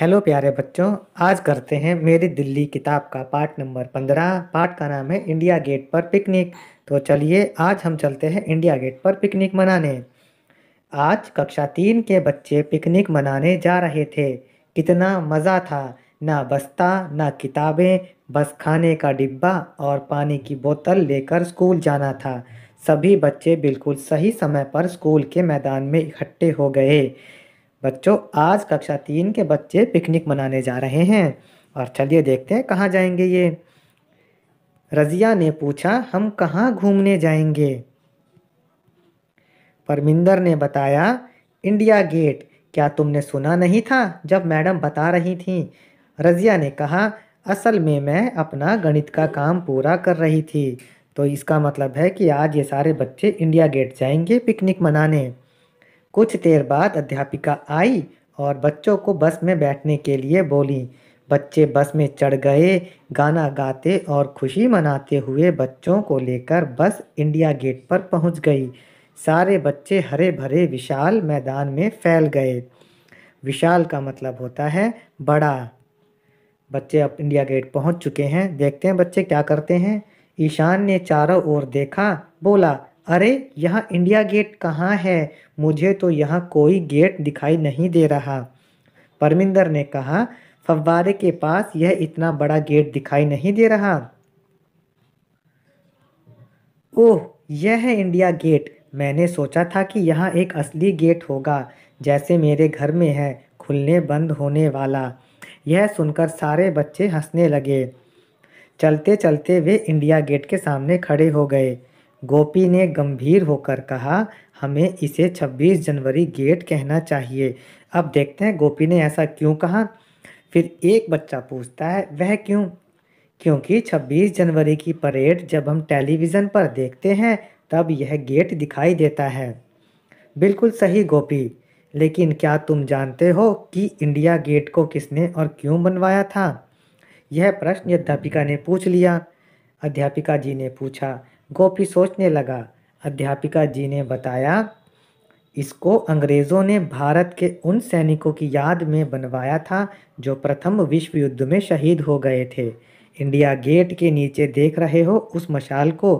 hello प्यारे बच्चों आज करते हैं मेरी दिल्ली किताब का पार्ट नंबर पंद्रह पार्ट का नाम है इंडिया गेट पर पिकनिक तो चलिए आज हम चलते हैं इंडिया गेट पर पिकनिक मनाने आज कक्षा तीन के बच्चे पिकनिक मनाने जा रहे थे कितना मज़ा था ना बस्ता ना किताबें बस खाने का डिब्बा और पानी की बोतल लेकर स्कूल जाना था सभी बच्चे बिल्कुल सही समय पर स्कूल के मैदान में इकट्ठे हो गए बच्चों आज कक्षा तीन के बच्चे पिकनिक मनाने जा रहे हैं और चलिए देखते हैं कहाँ जाएंगे ये रजिया ने पूछा हम कहाँ घूमने जाएंगे परमिंदर ने बताया इंडिया गेट क्या तुमने सुना नहीं था जब मैडम बता रही थी रजिया ने कहा असल में मैं अपना गणित का काम पूरा कर रही थी तो इसका मतलब है कि आज ये सारे बच्चे इंडिया गेट जाएंगे पिकनिक मनाने कुछ देर बाद अध्यापिका आई और बच्चों को बस में बैठने के लिए बोली बच्चे बस में चढ़ गए गाना गाते और खुशी मनाते हुए बच्चों को लेकर बस इंडिया गेट पर पहुंच गई सारे बच्चे हरे भरे विशाल मैदान में फैल गए विशाल का मतलब होता है बड़ा बच्चे अब इंडिया गेट पहुंच चुके हैं देखते हैं बच्चे क्या करते हैं ईशान ने चारों ओर देखा बोला अरे यहाँ इंडिया गेट कहाँ है मुझे तो यहाँ कोई गेट दिखाई नहीं दे रहा परमिंदर ने कहा फव्वारे के पास यह इतना बड़ा गेट दिखाई नहीं दे रहा ओह यह है इंडिया गेट मैंने सोचा था कि यहाँ एक असली गेट होगा जैसे मेरे घर में है खुलने बंद होने वाला यह सुनकर सारे बच्चे हंसने लगे चलते चलते वे इंडिया गेट के सामने खड़े हो गए गोपी ने गंभीर होकर कहा हमें इसे 26 जनवरी गेट कहना चाहिए अब देखते हैं गोपी ने ऐसा क्यों कहा फिर एक बच्चा पूछता है वह क्यों क्योंकि 26 जनवरी की परेड जब हम टेलीविज़न पर देखते हैं तब यह गेट दिखाई देता है बिल्कुल सही गोपी लेकिन क्या तुम जानते हो कि इंडिया गेट को किसने और क्यों बनवाया था यह प्रश्न अध्यापिका ने पूछ लिया अध्यापिका जी ने पूछा गोपी सोचने लगा अध्यापिका जी ने बताया इसको अंग्रेज़ों ने भारत के उन सैनिकों की याद में बनवाया था जो प्रथम विश्व युद्ध में शहीद हो गए थे इंडिया गेट के नीचे देख रहे हो उस मशाल को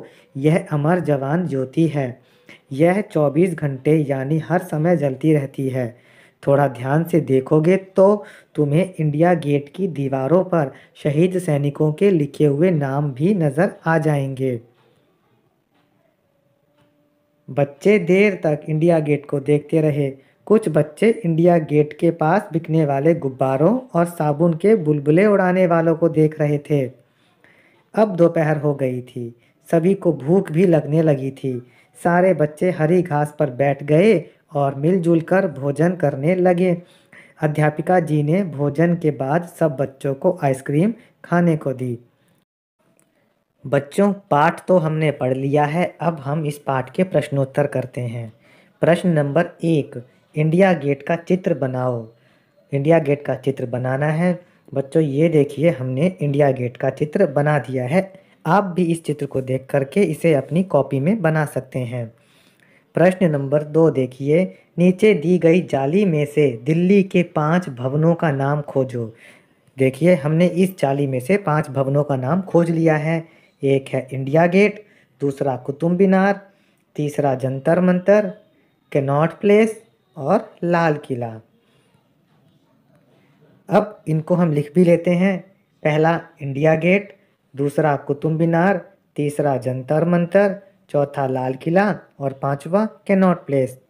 यह अमर जवान ज्योति है यह 24 घंटे यानी हर समय जलती रहती है थोड़ा ध्यान से देखोगे तो तुम्हें इंडिया गेट की दीवारों पर शहीद सैनिकों के लिखे हुए नाम भी नज़र आ जाएंगे बच्चे देर तक इंडिया गेट को देखते रहे कुछ बच्चे इंडिया गेट के पास बिकने वाले गुब्बारों और साबुन के बुलबुले उड़ाने वालों को देख रहे थे अब दोपहर हो गई थी सभी को भूख भी लगने लगी थी सारे बच्चे हरी घास पर बैठ गए और मिलजुल कर भोजन करने लगे अध्यापिका जी ने भोजन के बाद सब बच्चों को आइसक्रीम खाने को दी बच्चों पाठ तो हमने पढ़ लिया है अब हम इस पाठ के प्रश्नोत्तर करते हैं प्रश्न नंबर एक इंडिया गेट का चित्र बनाओ इंडिया गेट का चित्र बनाना है बच्चों ये देखिए हमने इंडिया गेट का चित्र बना दिया है आप भी इस चित्र को देख करके इसे अपनी कॉपी में बना सकते हैं प्रश्न नंबर दो देखिए नीचे दी गई जाली में से दिल्ली के पांच भवनों का नाम खोजो देखिए हमने इस जाली में से पांच भवनों का नाम खोज लिया है एक है इंडिया गेट दूसरा कुतुब मीनार तीसरा जंतर मंतर कैनॉट प्लेस और लाल किला अब इनको हम लिख भी लेते हैं पहला इंडिया गेट दूसरा कुतुब मीनार तीसरा जंतर मंतर चौथा लाल किला और पांचवा कैनॉट प्लेस